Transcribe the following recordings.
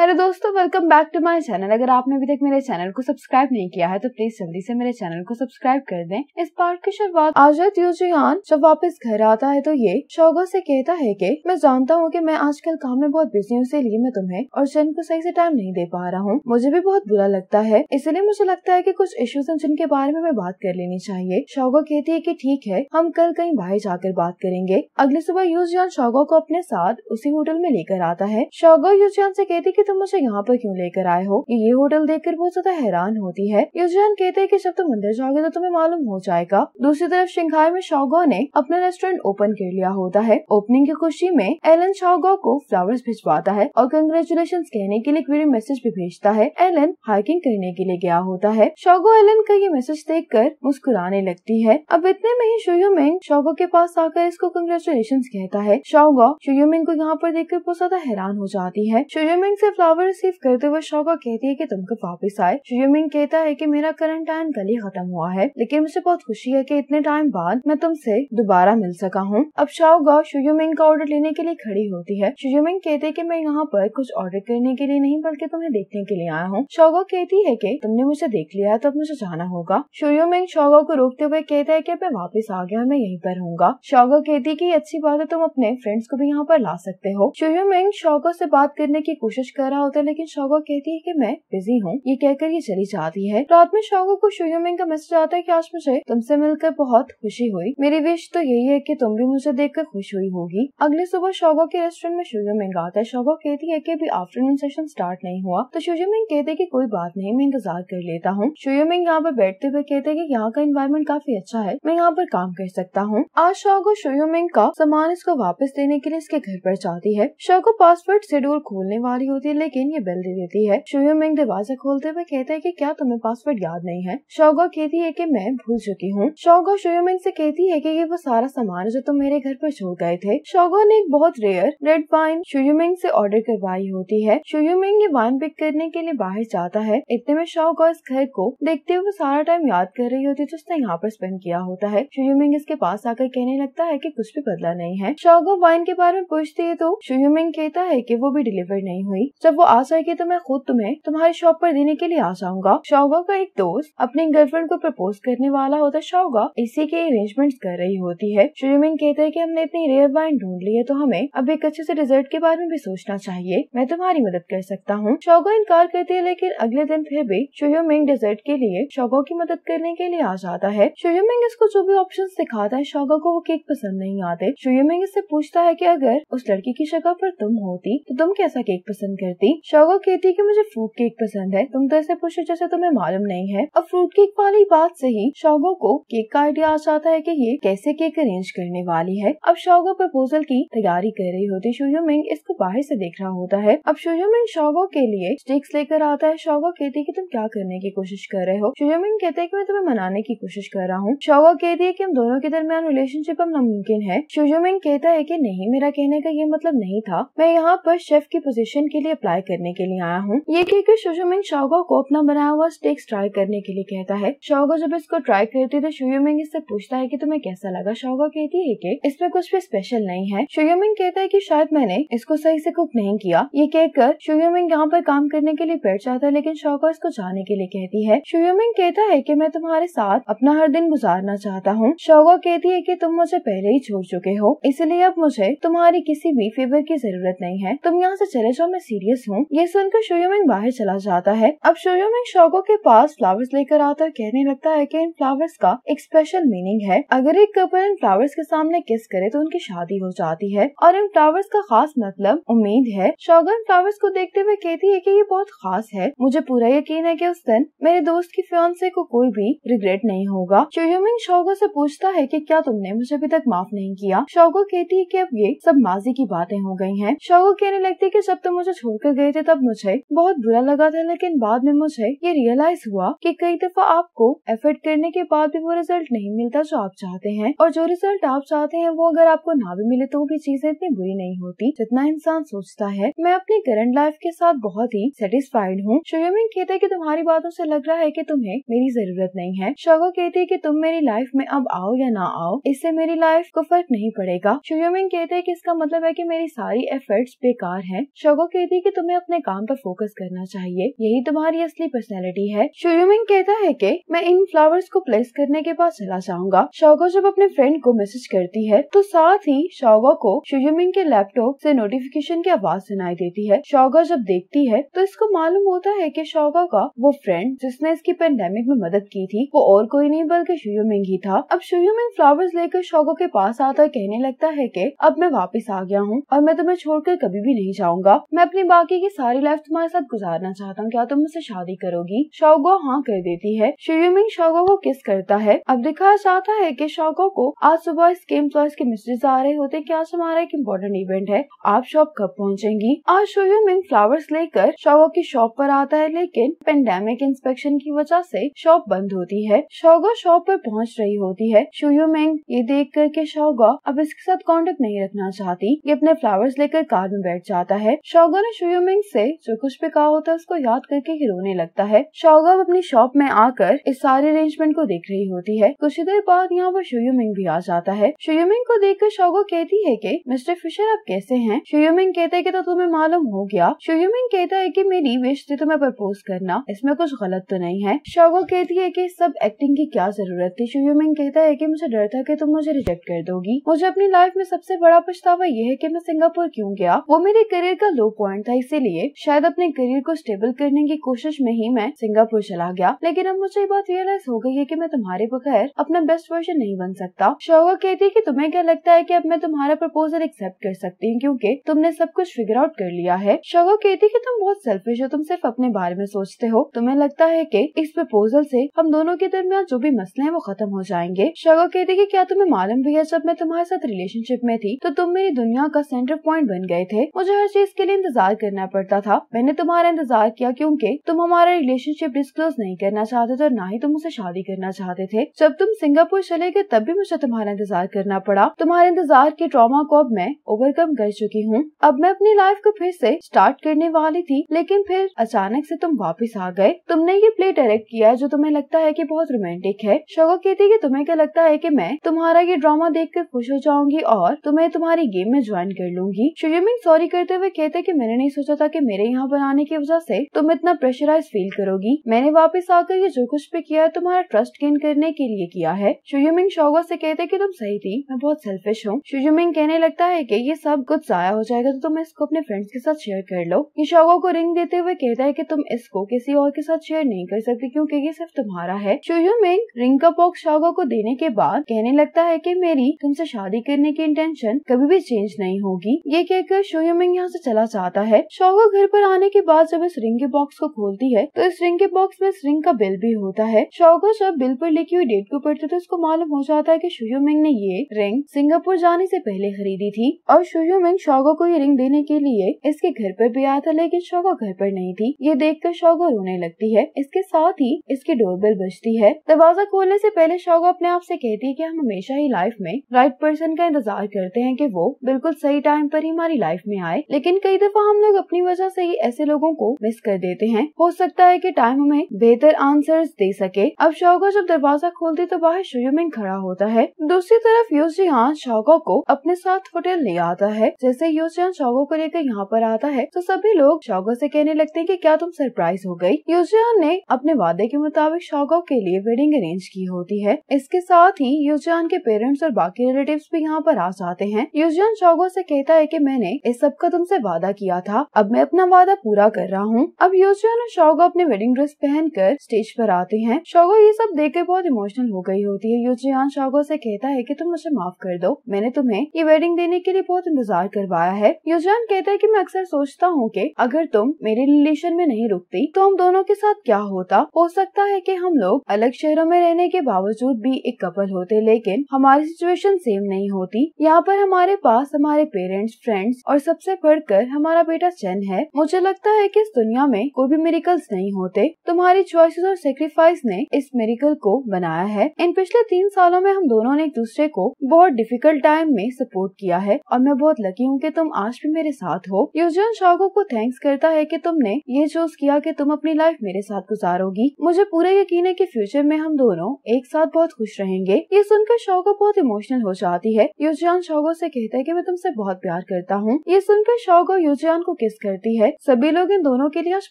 hello दोस्तों welcome back to my channel अगर आपने अभी तक मेरे चैनल को सब्सक्राइब नहीं किया है तो प्लीज जल्दी से मेरे चैनल को सब्सक्राइब कर दें इस पार्ट की शुरुआत आज यूजियान जब वापस घर आता है तो ये शोगो से कहता है कि मैं जानता हूँ कि मैं आजकल काम में बहुत बिजी हूँ इसीलिए मैं तुम्हें और जिन को सही से टाइम नहीं दे पा रहा हूँ मुझे भी बहुत बुरा लगता है इसलिए मुझे लगता है की कुछ इश्यूज है जिनके बारे में मैं बात कर लेनी चाहिए शोगो कहती है की ठीक है हम कल कहीं बाहर जाकर बात करेंगे अगली सुबह यूजियान शोगो को अपने साथ उसी होटल में लेकर आता है शोगो यूजियान ऐसी कहती है तुम मुझे यहाँ पर क्यों लेकर आए हो ये, होटल होटल देखकर बहुत ज्यादा हैरान होती है युजैन कहते हैं कि जब तुम अंदर जाओगे तो तुम्हें मालूम हो जाएगा दूसरी तरफ शंघाई में शाओगा ने अपना रेस्टोरेंट ओपन कर लिया होता है ओपनिंग की खुशी में एलन शाओगा को फ्लावर्स भिजवाता है और कंग्रेचुलेशन कहने के लिए क्वेरी मैसेज भी भेजता है एलन हाइकिंग करने के लिए गया होता है शोगो एलन का ये मैसेज देख कर मुस्कुराने लगती है अब इतने में ही शोयुमेंग शोगो के पास आकर इसको कंग्रेचुलेशन कहता है शोगो शोयुमेंग को यहाँ पर देखकर बहुत ज्यादा हैरान हो जाती है शोयुमेंग से फ्लावर रिसीव करते हुए शोका कहती है कि तुम कब वापस आए शुयमिन कहता है कि मेरा करंट टाइम कल ही खत्म हुआ है लेकिन मुझे बहुत खुशी है कि इतने टाइम बाद मैं तुमसे दोबारा मिल सका हूँ अब शोगा शिवमिंग का ऑर्डर लेने के लिए खड़ी होती है शिवमिंग कहते है की मैं यहाँ पर कुछ ऑर्डर करने के लिए नहीं बल्कि तुम्हें देखने के लिए आया हूँ शोगा कहती है की तुमने मुझे देख लिया है तो मुझे जाना होगा शिवमिंग शोगा को रोकते हुए कहता है की मैं वापिस आ गया मैं यही पर हूँ शोगा कहती की अच्छी बात है तुम अपने फ्रेंड्स को भी यहाँ पर ला सकते हो शिवमिंग शोगा ऐसी बात करने की कोशिश कर रहा होता है लेकिन शोगो कहती है की मैं बिजी हूँ ये कहकर ये चली जाती है रात में शोगो को शुयूमिंग का मैसेज आता है की आज मुझे तुमसे मिलकर बहुत खुशी हुई मेरी विश तो यही है की तुम भी मुझे देख कर खुश हुई होगी अगले सुबह शोगो के रेस्टोरेंट में शुयूमिंग आता है शोगो कहती है की अभी आफ्टरनून सेशन स्टार्ट नहीं हुआ तो शुयूमिंग कहते की कोई बात नहीं मैं इंतजार कर लेता हूँ शुयूमिंग यहाँ पर बैठते हुए कहते की यहाँ का इन्वायरमेंट काफी अच्छा है मैं यहाँ पर काम कर सकता हूँ आज शोगो शुयूमिंग का सामान इसको वापस देने के लिए इसके घर पर जाती है शोगो पासवर्ड शेड्यूल खोलने वाली होती है लेकिन ये बिल दे देती है शुयो मिंग दरवाजा खोलते हुए कहते हैं कि क्या तुम्हें पासवर्ड याद नहीं है शौगा कहती है कि मैं भूल चुकी हूँ शौगा शुयो मिंग से कहती है कि ये वो सारा सामान जो तुम मेरे घर पर छोड़ गए थे शौगा ने एक बहुत rare red wine Shuyo Ming से ऑर्डर करवाई होती है शुयो मिंग ये वाइन पिक करने के लिए बाहर जाता है इतने में शौगा इस घर को देखते हुए सारा टाइम याद कर रही होती है जिसने यहाँ पर स्पेंड किया होता है शुयो मिंग इसके पास आकर कहने लगता है की कुछ भी बदला नहीं है शौगा वाइन के बारे में पूछती है तो शुयो मिंग कहता है की वो भी डिलीवर नहीं हुई जब जब वो आ सके तो मैं खुद तुम्हें तुम्हारी शॉप पर देने के लिए आ जाऊंगा शौगा का एक दोस्त अपनी गर्लफ्रेंड को प्रपोज करने वाला होता शौगा इसी के अरेंजमेंट कर रही होती है श्रीमिन कहते हैं की हमने इतनी रेयर वाइन ढूंढ ली है तो हमें अब एक अच्छे से डिजर्ट के बारे में भी सोचना चाहिए मैं तुम्हारी मदद कर सकता हूँ शौगा इनकार करती है लेकिन अगले दिन फिर भी शुयोमिंग डिजर्ट के लिए शौगा की मदद करने के लिए आ जाता है शुयोमिंग इसको जो भी ऑप्शन दिखाता है शौगा को वो केक पसंद नहीं आते शुयोमिंग इससे पूछता है की अगर उस लड़की की जगह आरोप तुम होती तो तुम कैसा केक पसंद करती खेती शोगो कहती कि मुझे फ्रूट केक पसंद है तुम तो ऐसे पूछो जैसे तुम्हें मालूम नहीं है अब फ्रूट केक वाली बात से ही शोगो को केक का आइडिया आ जाता है कि ये कैसे केक अरेंज करने वाली है अब शौगो प्रपोजल की तैयारी कर रही होती शोयो मिंग इसको बाहर से देख रहा होता है अब शोयो मिंग शौगो के लिए स्टिक्स लेकर आता है शोगो कहती है की तुम क्या करने की कोशिश कर रहे हो शोयो मिंग कहते हैं की मैं तुम्हें मनाने की कोशिश कर रहा हूँ शोगो कहती है की हम दोनों के दरमियान रिलेशनशिप अब नामुमकिन है शोयो मिंग कहता है की नहीं मेरा कहने का ये मतलब नहीं था मैं यहाँ पर शेफ की पोजीशन के लिए अप्लाई ट्राई करने के लिए आया हूँ ये कहकर शुयुमिंग शोगा को अपना बनाया हुआ स्टेक्स ट्राई करने के लिए कहता है शोगा जब इसको ट्राई करती है तो शुयुमिंग इससे पूछता है की तुम्हें कैसा लगा शोगा कहती है की इसमें कुछ भी स्पेशल नहीं है शुयुमिंग कहता है की शायद मैंने इसको सही से कुक नहीं किया ये कहकर शुयुमिंग यहाँ पर काम करने के लिए बैठ जाता है लेकिन शोगा इसको जाने के लिए कहती है शुयुमिंग कहता है की मैं तुम्हारे साथ अपना हर दिन गुजारना चाहता हूँ शोगा कहती है की तुम मुझे पहले ही छोड़ चुके हो इसलिए अब मुझे तुम्हारी किसी भी फेवर की जरूरत नहीं है तुम यहाँ ऐसी चले जाओ मैं सीरियस सीरियस हूँ ये सुनकर शोयोमिंग बाहर चला जाता है अब शोयोमिंग शोगो के पास फ्लावर्स लेकर आता कहने लगता है की इन फ्लावर्स का एक स्पेशल मीनिंग है अगर एक कपल इन फ्लावर्स के सामने किस करे तो उनकी शादी हो जाती है और इन फ्लावर्स का खास मतलब उम्मीद है इन फ्लावर्स को देखते हुए कहती है की ये बहुत खास है मुझे पूरा यकीन है की उस दिन मेरे दोस्त की फ्योन्से को कोई भी रिग्रेट नहीं होगा शोयोमिंग शोगो ऐसी पूछता है की क्या तुमने मुझे अभी तक माफ नहीं किया शोगो कहती है की अब ये सब माजी की बातें हो गई है शोगो कहने लगती है की जब तुम मुझे छोड़ कर गए थे तब मुझे बहुत बुरा लगा था लेकिन बाद में मुझे ये रियलाइज हुआ कि कई दफा आपको एफर्ट करने के बाद भी वो रिजल्ट नहीं मिलता जो आप चाहते हैं और जो रिजल्ट आप चाहते हैं वो अगर आपको ना भी मिले तो भी चीजें इतनी बुरी नहीं होती जितना इंसान सोचता है मैं अपनी करंट लाइफ के साथ बहुत ही सेटिस्फाइड हूँ शोयमिन कहते की तुम्हारी बातों ऐसी लग रहा है की तुम्हें मेरी जरूरत नहीं है शोगो कहती है की तुम मेरी लाइफ में अब आओ या ना आओ इससे मेरी लाइफ को फर्क नहीं पड़ेगा शोयमिन कहते हैं की इसका मतलब है की मेरी सारी एफर्ट्स बेकार है शोगो कहती की कि तुम्हें अपने काम पर फोकस करना चाहिए यही तुम्हारी असली पर्सनैलिटी है शुयुमिंग कहता है कि मैं इन फ्लावर्स को प्लेस करने के बाद चला जाऊंगा शोगो जब अपने फ्रेंड को मैसेज करती है तो साथ ही शोगो को शुयुमिंग के लैपटॉप ऐसी नोटिफिकेशन की आवाज सुनाई देती है शोगा जब देखती है तो इसको मालूम होता है की शोगा का वो फ्रेंड जिसने इसकी पेंडेमिक में मदद की थी वो और कोई नहीं बल्कि शुयुमिंग ही था अब शुयुमिंग फ्लावर्स लेकर शोगो के पास आता कहने लगता है की अब मैं वापिस आ गया हूँ और मैं तुम्हें छोड़कर कभी भी नहीं जाऊँगा मैं अपनी बात बाकी की सारी लाइफ तुम्हारे साथ गुजारना चाहता हूँ क्या तुम मुझसे शादी करोगी शौगो हाँ कर देती है शोयुमिंग शौगो को किस करता है अब दिखाया जाता है की शौगो को आज सुबह इसके चॉइस के मैसेज आ रहे होते क्या हमारा एक इम्पोर्टेंट इवेंट है आप शॉप कब पहुँचेंगी आज शोयुमिंग फ्लावर्स लेकर शौगो की शॉप आरोप आता है लेकिन पेंडेमिक इंस्पेक्शन की वजह ऐसी शॉप बंद होती है शौगो शॉप आरोप पहुँच रही होती है शोयुमेंग ये देख कर के शौगो अब इसके साथ कॉन्टेक्ट नहीं रखना चाहती ये अपने फ्लावर्स लेकर कार में बैठ जाता है शौगो ने इंटरव्यूमिंग से जो कुछ भी कहा होता है उसको याद करके ही रोने लगता है शौगव अपनी शॉप में आकर इस सारे अरेंजमेंट को देख रही होती है कुछ ही देर बाद यहाँ पर शुयुमिंग भी आ जाता है शुयुमिंग को देख कर शौगव कहती है की मिस्टर फिशर आप कैसे है शुयुमिंग कहते है की तो तुम्हें मालूम हो गया शुयुमिंग कहता है की मेरी विश थी तुम्हें प्रपोज करना इसमें कुछ गलत तो नहीं है शौगव कहती है की सब एक्टिंग की क्या जरूरत थी शुयुमिंग कहता है की मुझे डर था की तुम मुझे रिजेक्ट कर दोगी मुझे अपनी लाइफ में सबसे बड़ा पछतावा यह है की मैं सिंगापुर क्यूँ गया वो मेरे करियर का लो पॉइंट था इसीलिए शायद अपने करियर को स्टेबल करने की कोशिश में ही मैं सिंगापुर चला गया लेकिन अब मुझे बात रियलाइज हो गई है कि मैं तुम्हारे बगैर अपना बेस्ट वर्जन नहीं बन सकता शोगा कहती है कि तुम्हें क्या लगता है कि अब मैं तुम्हारा प्रपोजल एक्सेप्ट कर सकती हूँ क्योंकि तुमने सब कुछ फिगर आउट कर लिया है शोगा कहती है कि तुम बहुत सेल्फिश हो तुम सिर्फ अपने बारे में सोचते हो तुम्हें लगता है कि इस प्रपोजल से हम दोनों के दरमियान जो भी मसले हैं वो खत्म हो जाएंगे शोगा कहती है कि क्या तुम्हें मालूम भी है जब मैं तुम्हारे साथ रिलेशनशिप में थी तो तुम मेरी दुनिया का सेंटर पॉइंट बन गए थे मुझे हर चीज के लिए इंतजार कर करना पड़ता था मैंने तुम्हारा इंतजार किया क्योंकि तुम हमारा रिलेशनशिप डिस्क्लोज नहीं करना चाहते थे और ना ही तुम मुझसे शादी करना चाहते थे जब तुम सिंगापुर चले गए तब भी मुझे तुम्हारा इंतजार करना पड़ा तुम्हारे इंतजार के ट्रामा को अब मैं ओवरकम कर चुकी हूँ अब मैं अपनी लाइफ को फिर से स्टार्ट करने वाली थी लेकिन फिर अचानक से तुम वापस आ गए तुमने ये प्ले डायरेक्ट किया जो तुम्हें लगता है कि बहुत रोमांटिक है शोगा कहती है कि तुम्हें क्या लगता है कि मैं तुम्हारा ये ड्रामा कर खुश हो जाऊंगी और तुम्हें तुम्हारी गेम में ज्वाइन कर लूंगी शुयमिन सॉरी करते हुए कहते कि मैंने नहीं सोचा था कि मेरे यहाँ बनाने की वजह से तुम इतना प्रेशराइज फील करोगी मैंने वापस आकर ये जो कुछ भी किया है तुम्हारा ट्रस्ट गेन करने के लिए किया है शुजुमिंग शोगो से कहते कि तुम सही थी मैं बहुत सेल्फिश हूँ शुजुमिंग कहने लगता है की ये सब कुछ जाया हो जाएगा तो तुम इसको अपने फ्रेंड्स के साथ शेयर कर लो ये शौगो को रिंग देते हुए कहता है की तुम इसको किसी और के साथ शेयर नहीं कर सकते क्यूँकी ये सिर्फ तुम्हारा है शुजुमिंग रिंग का बॉक्स शौगो को देने के बाद कहने लगता है की मेरी तुमसे शादी करने की इंटेंशन कभी भी चेंज नहीं होगी ये कहकर शुयुमिंग यहाँ ऐसी चला जाता है शोगा घर पर आने के बाद जब इस रिंग के बॉक्स को खोलती है तो इस रिंग के बॉक्स में इस रिंग का बिल भी होता है शोगा जब बिल पर लिखी हुई डेट को पढ़ते तो उसको मालूम हो जाता है की मिंग ने ये रिंग सिंगापुर जाने से पहले खरीदी थी और मिंग शोगा को ये रिंग देने के लिए इसके घर पर भी आया था लेकिन शोगा घर पर नहीं थी ये देख कर शोगा रोने लगती है इसके साथ ही इसकी डोरबेल बजती है दरवाजा खोलने ऐसी पहले शोगा अपने आप ऐसी कहती है की हम हमेशा ही लाइफ में राइट पर्सन का इंतजार करते हैं कि वो बिल्कुल सही टाइम पर ही हमारी लाइफ में आए लेकिन कई दफा हम लोग लोग अपनी वजह से ही ऐसे लोगों को मिस कर देते हैं हो सकता है कि टाइम हमें बेहतर आंसर्स दे सके अब शौका जब दरवाजा खोलती तो बाहर शुयमिन खड़ा होता है दूसरी तरफ योजिहान शौका को अपने साथ होटल ले आता है जैसे योजिहान शौका को लेकर यहाँ पर आता है तो सभी लोग शौका से कहने लगते हैं कि क्या तुम सरप्राइज हो गई योजिहान ने अपने वादे के मुताबिक शौका के लिए वेडिंग अरेंज की होती है इसके साथ ही योजिहान के पेरेंट्स और बाकी रिलेटिव भी यहाँ पर आ जाते हैं योजिहान शौका से कहता है की मैंने इस सब का तुमसे वादा किया था था अब मैं अपना वादा पूरा कर रहा हूँ अब योजियोन और शौगो अपने वेडिंग ड्रेस पहन कर स्टेज पर आते हैं शोगो ये सब देख कर बहुत इमोशनल हो गई होती है योजियान शौगो से कहता है कि तुम मुझे माफ कर दो मैंने तुम्हें ये वेडिंग देने के लिए बहुत इंतजार करवाया है योजियान कहता है की मैं अक्सर सोचता हूँ की अगर तुम मेरे रिलेशन में नहीं रुकती तो हम दोनों के साथ क्या होता हो सकता है की हम लोग अलग शहरों में रहने के बावजूद भी एक कपल होते लेकिन हमारी सिचुएशन सेम नहीं होती यहाँ पर हमारे पास हमारे पेरेंट्स फ्रेंड्स और सबसे बढ़कर हमारा बेटा चैन है मुझे लगता है कि इस दुनिया में कोई भी मेरिकल्स नहीं होते तुम्हारी चॉइसेस और सेक्रीफाइस ने इस मेरिकल को बनाया है इन पिछले तीन सालों में हम दोनों ने एक दूसरे को बहुत डिफिकल्ट टाइम में सपोर्ट किया है और मैं बहुत लकी हूँ की तुम आज भी मेरे साथ हो यूजन शागो को थैंक्स करता है की तुमने ये चूज किया की तुम अपनी लाइफ मेरे साथ गुजारोगी मुझे पूरा यकीन है की फ्यूचर में हम दोनों एक साथ बहुत खुश रहेंगे ये सुनकर शोगो बहुत इमोशनल हो जाती है युजान शोगो से कहता है कि मैं तुमसे बहुत प्यार करता हूँ ये सुनकर शोगो युजान को किस करती है सभी लोग इन दोनों के लिए आज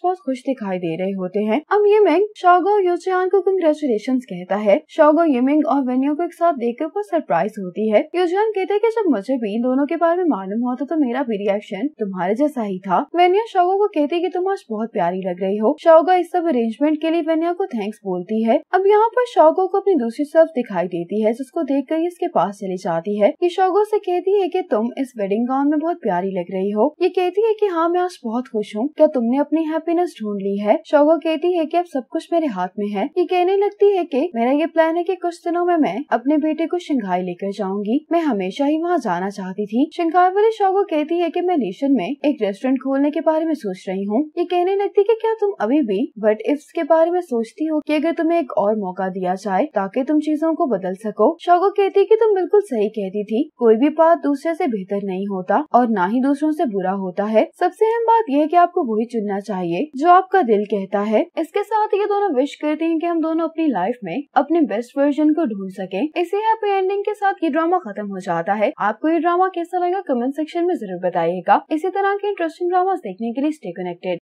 बहुत खुश दिखाई दे रहे होते हैं अब ये मैंग शोगो यूजियान को कंग्रेचुलेशन कहता है शोगो यमिंग और वेन्यू को एक साथ देख बहुत सरप्राइज होती है यूजियान कहते हैं की जब मुझे भी इन दोनों के बारे में मालूम होता तो मेरा भी रिएक्शन तुम्हारे जैसा ही था वेन्या शोगो को कहती है की तुम आज बहुत प्यारी लग रही हो शोगो इस सब अरेंजमेंट के लिए वेन्या को थैंक्स बोलती है अब यहाँ पर शोगो को अपनी दूसरी तरफ दिखाई देती है जिसको देख कर इसके पास चली जाती है ये शोगो ऐसी कहती है की तुम इस वेडिंग गाउन में बहुत प्यारी लग रही हो ये कहती है की हाँ मैं आज बहुत खुश हूँ क्या तुमने अपनी हैप्पीनेस ढूंढ ली है शोगो कहती है कि अब सब कुछ मेरे हाथ में है ये कहने लगती है कि मेरा ये प्लान है कि कुछ दिनों में मैं अपने बेटे को शंघाई लेकर जाऊंगी मैं हमेशा ही वहाँ जाना चाहती थी शंघाई वाली शोगो कहती है की मैं नेशन में एक रेस्टोरेंट खोलने के बारे में सोच रही हूँ ये कहने लगती की क्या तुम अभी भी बट इफ्स के बारे में सोचती हो की अगर तुम्हें एक और मौका दिया जाए ताकि तुम चीजों को बदल सको शोगो कहती की तुम बिल्कुल सही कहती थी कोई भी बात दूसरे ऐसी बेहतर नहीं होता और ना ही दूसरों से बुरा होता है सब सबसे अहम बात यह कि आपको वही चुनना चाहिए जो आपका दिल कहता है इसके साथ ये दोनों विश करते हैं कि हम दोनों अपनी लाइफ में अपने बेस्ट वर्जन को ढूंढ सके इसी हैप्पी एंडिंग के साथ ये ड्रामा खत्म हो जाता है आपको ये ड्रामा कैसा लगा कमेंट सेक्शन में जरूर बताइएगा इसी तरह के इंटरेस्टिंग ड्रामा देखने के लिए स्टे कनेक्टेड